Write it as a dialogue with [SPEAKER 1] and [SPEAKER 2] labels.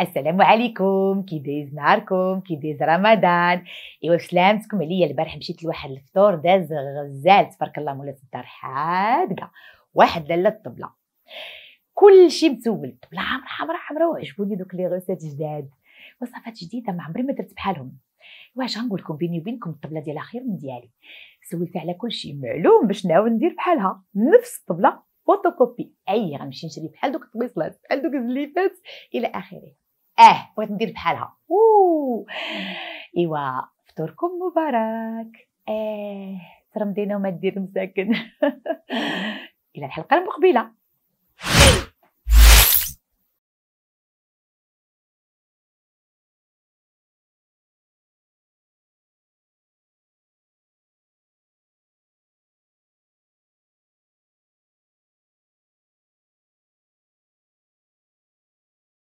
[SPEAKER 1] السلام عليكم كي دايز نهاركم كي دايز رمضان ايوا سلامتكم عليا البارح مشيت لواحد الفطور داز غزال تبارك الله مولات الدار حادقه واحد لاله الطبله كل شيء متول الطبله عامره عامره عامره وعجبوني دوك لي غوسات جداد وصفات جديده ما عمري ما درت بحالهم واش غنقول لكم بيني وبينكم الطبله ديالها خير من ديالي سولت على كل شيء معلوم باش نعاود ندير بحالها نفس الطبله فوتوكوبي اي غنمشي نشري بحال دوك الطبيصلات بحال دوك الزليفات الى اخره اه بغيت ندير بحالها ايوا فطوركم مبارك اه ترمدينا وما دير مساكن
[SPEAKER 2] الى
[SPEAKER 1] الحلقه المقبله